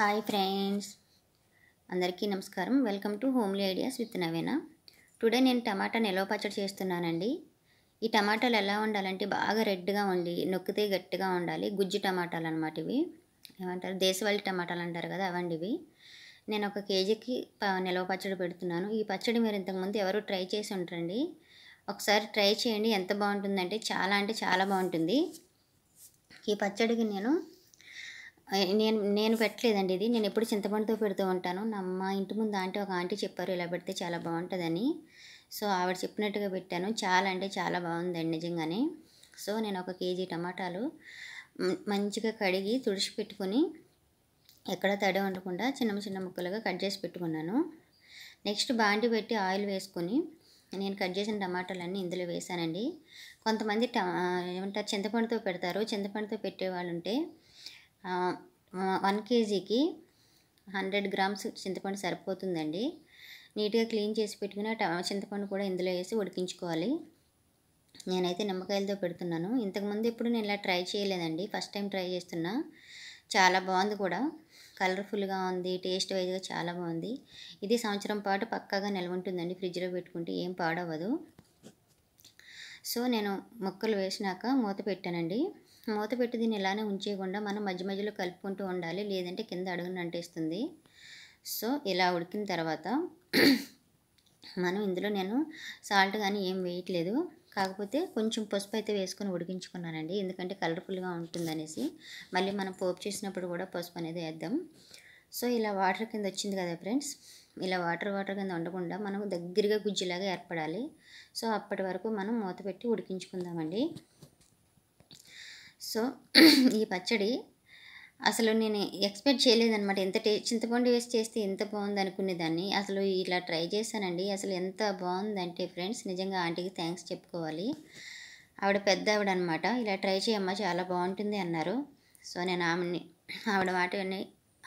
hi friends అందరికీ నమస్కారం welcome to homely ideas with Navena today నేను టమాటా నిలవ పచ్చడి చేస్తున్నానండి ఈ టమాటాలు ఎలా ఉండాలంటే బాగా రెడ్గా ఉండి నొక్కితే గట్టిగా ఉండాలి గుజ్జు టమాటాలు అనమాట ఇవి ఏమంటారు దేశవాళి టమాటాలు అంటారు కదా అవండి ఇవి నేను ఒక కేజీకి నిలవ పచ్చడి పెడుతున్నాను ఈ పచ్చడి మీరు ఇంతకుముందు ఎవరు ట్రై చేసి ఉంటారండి ఒకసారి ట్రై చేయండి ఎంత బాగుంటుందంటే చాలా అంటే చాలా బాగుంటుంది ఈ పచ్చడికి నేను నేను నేను పెట్టలేదండి ఇది నేను ఎప్పుడు చింతపండుతో పెడుతూ ఉంటాను నా మా ఇంటి ముందు ఆంటీ ఒక ఆంటీ చెప్పారు ఇలా పెడితే చాలా బాగుంటుందని సో ఆవిడ చెప్పినట్టుగా పెట్టాను చాలా అంటే చాలా బాగుందండి నిజంగానే సో నేను ఒక కేజీ టమాటాలు మంచిగా కడిగి తుడిచి పెట్టుకొని ఎక్కడ తడి ఉండకుండా చిన్న చిన్న ముక్కలుగా కట్ చేసి పెట్టుకున్నాను నెక్స్ట్ బాండి పెట్టి ఆయిల్ వేసుకొని నేను కట్ చేసిన టమాటాలన్నీ ఇందులో వేసానండి కొంతమంది టమా ఏమంటారు చింతపండుతో పెడతారు చింతపండుతో పెట్టే వాళ్ళు ఉంటే వన్ కేజీకి హండ్రెడ్ గ్రామ్స్ చింతపండు సరిపోతుందండి నీట్గా క్లీన్ చేసి పెట్టుకుని చింతపండు కూడా ఇందులో వేసి ఉడికించుకోవాలి నేనైతే నిమ్మకాయలతో పెడుతున్నాను ఇంతకుముందు ఎప్పుడు నేను ఇలా ట్రై చేయలేదండి ఫస్ట్ టైం ట్రై చేస్తున్నా చాలా బాగుంది కూడా కలర్ఫుల్గా ఉంది టేస్ట్ వైజ్గా చాలా బాగుంది ఇది సంవత్సరం పాటు పక్కాగా నిల్వ ఉంటుందండి ఫ్రిడ్జ్లో పెట్టుకుంటే ఏం పాడవదు సో నేను ముక్కలు వేసినాక మూత పెట్టానండి మూత పెట్టి దీన్ని ఇలానే ఉంచేయకుండా మనం మధ్య మధ్యలో కలుపుకుంటూ ఉండాలి లేదంటే కింద అడుగున అంటేస్తుంది సో ఇలా ఉడికిన తర్వాత మనం ఇందులో నేను సాల్ట్ కానీ ఏం వేయట్లేదు కాకపోతే కొంచెం పసుపు అయితే వేసుకొని ఉడికించుకున్నానండి ఎందుకంటే కలర్ఫుల్గా ఉంటుందనేసి మళ్ళీ మనం పోపు చేసినప్పుడు కూడా పసుపు అనేది వేద్దాం సో ఇలా వాటర్ కింద వచ్చింది కదా ఫ్రెండ్స్ ఇలా వాటర్ వాటర్ కింద ఉండకుండా మనం దగ్గరగా గుజ్జులాగా ఏర్పడాలి సో అప్పటి వరకు మనం మూత పెట్టి ఉడికించుకుందామండి సో ఈ పచ్చడి అసలు నేను ఎక్స్పెక్ట్ చేయలేదనమాట ఎంత టే చింతపండు వేసి చేస్తే ఎంత బాగుంది అనుకునేదాన్ని అసలు ఇలా ట్రై చేశానండి అసలు ఎంత బాగుందంటే ఫ్రెండ్స్ నిజంగా ఆంటీకి థ్యాంక్స్ చెప్పుకోవాలి ఆవిడ పెద్ద ఆవిడ అనమాట ఇలా ట్రై చేయమ్మా చాలా బాగుంటుంది అన్నారు సో నేను ఆమెని ఆవిడ మాట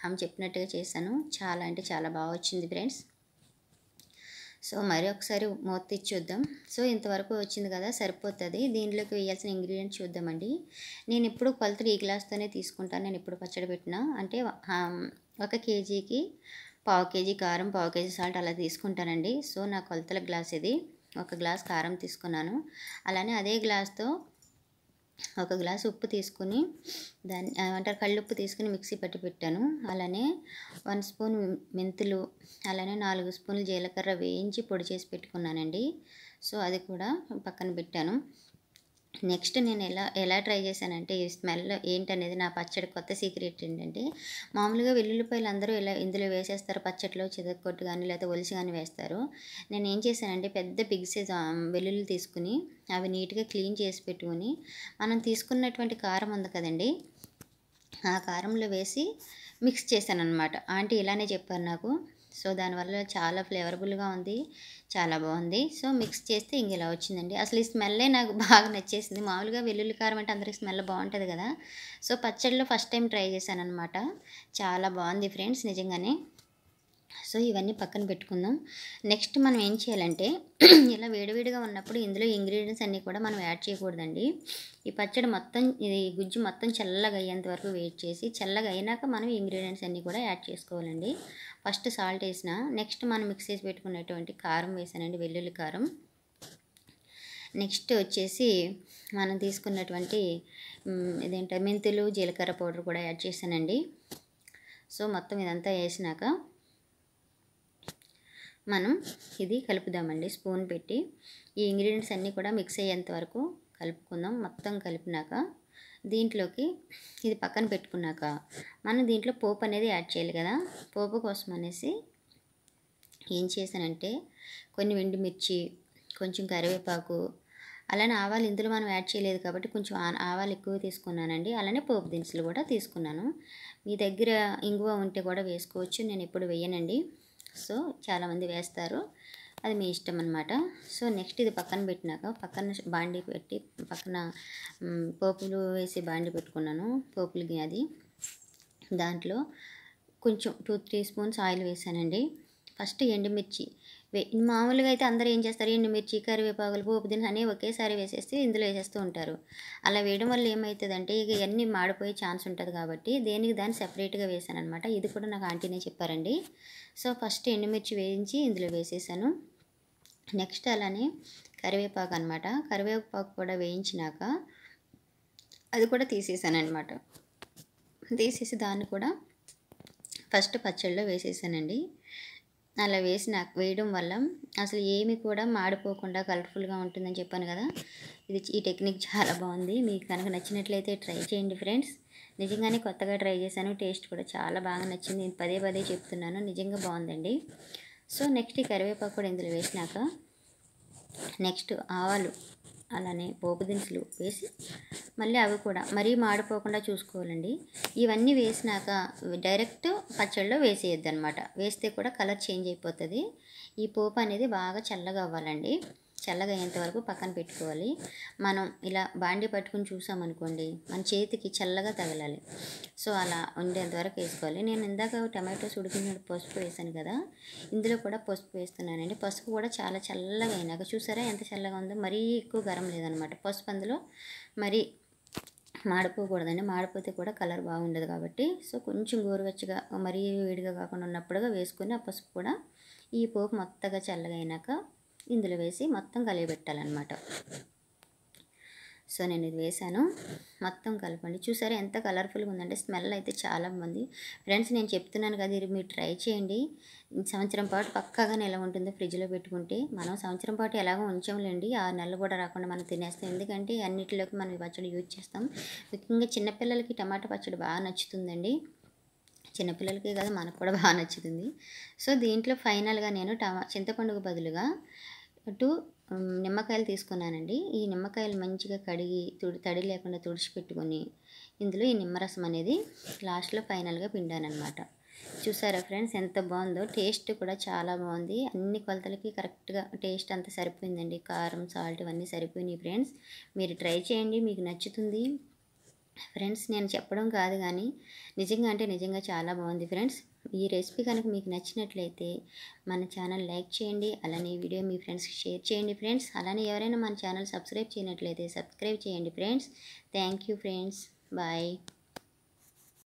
ఆమె చెప్పినట్టుగా చేశాను చాలా అంటే చాలా బాగా వచ్చింది ఫ్రెండ్స్ సో మరి ఒకసారి మూత తీసి చూద్దాం సో ఇంతవరకు వచ్చింది కదా సరిపోతుంది దీనిలోకి వేయాల్సిన ఇంగ్రీడియంట్స్ చూద్దామండి నేను ఇప్పుడు కొలతలు ఈ గ్లాస్తోనే తీసుకుంటాను నేను ఇప్పుడు పచ్చడి పెట్టిన అంటే ఒక కేజీకి పావు కేజీ కారం పావు కేజీ సాల్ట్ అలా తీసుకుంటానండి సో నా కొలతల గ్లాస్ ఇది ఒక గ్లాస్ కారం తీసుకున్నాను అలానే అదే గ్లాస్తో ఒక గ్లాస్ ఉప్పు తీసుకుని దాన్ని అంటే కళ్ళుప్పు తీసుకుని మిక్సీ పట్టి పెట్టాను అలానే వన్ స్పూన్ మెంతులు అలానే నాలుగు స్పూన్లు జీలకర్ర వేయించి పొడి చేసి పెట్టుకున్నానండి సో అది కూడా పక్కన పెట్టాను నెక్స్ట్ నేను ఎలా ఎలా ట్రై చేశానంటే ఈ స్మెల్ ఏంటనేది నా పచ్చడి కొత్త సీక్రెట్ ఏంటంటే మామూలుగా వెల్లుల్లిపాయలు అందరూ ఇలా ఇందులో వేసేస్తారు పచ్చడిలో చిదకొట్టు కానీ లేదా ఒలిసి కానీ వేస్తారు నేను ఏం చేశానంటే పెద్ద బిగ్ సైజ్ వెల్లుల్లి తీసుకుని అవి నీట్గా క్లీన్ చేసి పెట్టుకుని మనం తీసుకున్నటువంటి కారం ఉంది కదండి ఆ కారంలో వేసి మిక్స్ చేశాను అనమాట ఆంటీ ఇలానే చెప్పారు నాకు సో దానివల్ల చాలా ఫ్లేవర్బుల్గా ఉంది చాలా బాగుంది సో మిక్స్ చేస్తే ఇంక ఇలా వచ్చిందండి అసలు ఈ స్మెల్లే నాకు బాగా నచ్చేసింది మామూలుగా వెల్లుల్లి కారం అంటే అందరికి స్మెల్ బాగుంటుంది కదా సో పచ్చడిలో ఫస్ట్ టైం ట్రై చేశాను అనమాట చాలా బాగుంది ఫ్రెండ్స్ నిజంగానే సో ఇవన్నీ పక్కన పెట్టుకుందాం నెక్స్ట్ మనం ఏం చేయాలంటే ఇలా వేడివేడిగా ఉన్నప్పుడు ఇందులో ఇంగ్రీడియంట్స్ అన్నీ కూడా మనం యాడ్ చేయకూడదండి ఈ పచ్చడి మొత్తం ఇది గుజ్జు మొత్తం చల్లగా అయ్యేంత వరకు వెయిట్ చేసి చల్లగా అయినాక మనం ఇంగ్రీడియంట్స్ అన్నీ కూడా యాడ్ చేసుకోవాలండి ఫస్ట్ సాల్ట్ వేసిన నెక్స్ట్ మనం మిక్స్ చేసి పెట్టుకున్నటువంటి కారం వేసానండి వెల్లుల్లి కారం నెక్స్ట్ వచ్చేసి మనం తీసుకున్నటువంటి ఇదేంట మెంతులు జీలకర్ర పౌడర్ కూడా యాడ్ చేశానండి సో మొత్తం ఇదంతా వేసినాక మనం ఇది కలుపుదామండి స్పూన్ పెట్టి ఈ ఇంగ్రీడియంట్స్ అన్నీ కూడా మిక్స్ అయ్యేంత వరకు కలుపుకుందాం మొత్తం కలిపినాక దీంట్లోకి ఇది పక్కన పెట్టుకున్నాక మనం దీంట్లో పోపు అనేది యాడ్ చేయాలి కదా పోపు కోసం అనేసి ఏం చేశానంటే కొన్ని మిర్చి కొంచెం కరివేపాకు అలానే ఆవాలు ఇందులో మనం యాడ్ చేయలేదు కాబట్టి కొంచెం ఆవాలు ఎక్కువ తీసుకున్నానండి అలానే పోపు దినుసులు కూడా తీసుకున్నాను మీ దగ్గర ఇంగువ ఉంటే కూడా వేసుకోవచ్చు నేను ఎప్పుడు వేయనండి సో చాలామంది వేస్తారు అది మీ ఇష్టం అనమాట సో నెక్స్ట్ ఇది పక్కన పెట్టినాక పక్కన బాండి పెట్టి పక్కన పోపులు వేసి బాండి పెట్టుకున్నాను పోపులు అది దాంట్లో కొంచెం టూ త్రీ స్పూన్స్ ఆయిల్ వేసానండి ఫస్ట్ ఎండుమిర్చి మామూలుగా అయితే అందరూ ఏం చేస్తారు ఎండుమిర్చి కరివేపాకులు పోపు దినాన్ని ఒకేసారి వేసేస్తే ఇందులో వేసేస్తూ ఉంటారు అలా వేయడం వల్ల ఏమవుతుందంటే ఇక ఇవన్నీ మాడిపోయే ఛాన్స్ ఉంటుంది కాబట్టి దేనికి దాన్ని సెపరేట్గా వేసాను అనమాట ఇది కూడా నాకు ఆంటీనే చెప్పారండి సో ఫస్ట్ ఎండుమిర్చి వేయించి ఇందులో వేసేసాను నెక్స్ట్ అలానే కరివేపాకు అనమాట కరివేపాకు కూడా వేయించినాక అది కూడా తీసేసాను అనమాట తీసేసి దాన్ని కూడా ఫస్ట్ పచ్చడిలో వేసేసానండి అలా వేసి నాకు వేయడం వల్ల అసలు ఏమి కూడా మాడిపోకుండా కలర్ఫుల్గా ఉంటుందని చెప్పాను కదా ఇది ఈ టెక్నిక్ చాలా బాగుంది మీకు కనుక నచ్చినట్లయితే ట్రై చేయండి ఫ్రెండ్స్ నిజంగానే కొత్తగా ట్రై చేశాను టేస్ట్ కూడా చాలా బాగా నచ్చింది నేను పదే పదే చెప్తున్నాను నిజంగా బాగుందండి సో నెక్స్ట్ ఈ కరివేపాకు కూడా ఇందులో వేసినాక నెక్స్ట్ ఆవాలు అలానే పోపు దినుసులు వేసి మళ్ళీ అవి కూడా మరీ మాడిపోకుండా చూసుకోవాలండి ఇవన్నీ వేసినాక డైరెక్ట్ పచ్చళ్ళలో వేసేయద్దు అనమాట వేస్తే కూడా కలర్ చేంజ్ అయిపోతుంది ఈ పోపు అనేది బాగా చల్లగా అవ్వాలండి చల్లగా అయ్యేంత వరకు పక్కన పెట్టుకోవాలి మనం ఇలా బాండి పట్టుకుని చూసామనుకోండి మన చేతికి చల్లగా తగలాలి సో అలా ఉండేంత వరకు వేసుకోవాలి నేను ఇందాక టమాటోస్ ఉడికిన పసుపు వేసాను కదా ఇందులో కూడా పసుపు వేస్తున్నానండి పసుపు కూడా చాలా చల్లగా అయినాక చూసారా ఎంత చల్లగా ఉందో మరీ ఎక్కువ గరం లేదనమాట పసుపు అందులో మరీ మాడిపోకూడదండి మాడిపోతే కూడా కలర్ బాగుండదు కాబట్టి సో కొంచెం గోరువెచ్చగా మరీ వేడిగా కాకుండా ఉన్నప్పుడుగా వేసుకొని ఆ పసుపు కూడా ఈ పోపు మొత్తగా చల్లగా అయినాక ఇందులో వేసి మొత్తం కలియబెట్టాలన్నమాట సో నేను ఇది వేశాను మొత్తం కలపండి చూసారా ఎంత కలర్ఫుల్గా ఉందంటే స్మెల్ అయితే చాలా మంది ఫ్రెండ్స్ నేను చెప్తున్నాను కదా ఇది మీరు ట్రై చేయండి సంవత్సరం పాటు పక్కాగా నెల ఉంటుందో ఫ్రిడ్జ్లో పెట్టుకుంటే మనం సంవత్సరం పాటు ఎలాగో ఉంచాంలేండి ఆ నెలలు కూడా రాకుండా మనం తినేస్తాం ఎందుకంటే అన్నిటిలోకి మనం పచ్చడి యూజ్ చేస్తాం ముఖ్యంగా చిన్నపిల్లలకి టమాటా పచ్చడి బాగా నచ్చుతుందండి చిన్నపిల్లలకే కదా మనకు కూడా బాగా నచ్చుతుంది సో దీంట్లో ఫైనల్గా నేను టమా చింతపండుకు బదులుగా అటు నిమ్మకాయలు తీసుకున్నానండి ఈ నిమ్మకాయలు మంచిగా కడిగి తుడి తడి లేకుండా తుడిచిపెట్టుకొని ఇందులో ఈ నిమ్మరసం అనేది లాస్ట్లో ఫైనల్గా అనమాట చూసారా ఫ్రెండ్స్ ఎంత బాగుందో టేస్ట్ కూడా చాలా బాగుంది అన్ని కొలతలకి కరెక్ట్గా టేస్ట్ అంతా సరిపోయిందండి కారం సాల్ట్ ఇవన్నీ సరిపోయినాయి ఫ్రెండ్స్ మీరు ట్రై చేయండి మీకు నచ్చుతుంది ఫ్రెండ్స్ నేను చెప్పడం కాదు కానీ నిజంగా అంటే నిజంగా చాలా బాగుంది ఫ్రెండ్స్ ఈ రెసిపీ కనుక మీకు నచ్చినట్లయితే మన ఛానల్ లైక్ చేయండి అలానే వీడియో మీ ఫ్రెండ్స్కి షేర్ చేయండి ఫ్రెండ్స్ అలానే ఎవరైనా మన ఛానల్ సబ్స్క్రైబ్ చేయనట్లయితే సబ్స్క్రైబ్ చేయండి friends thank you friends bye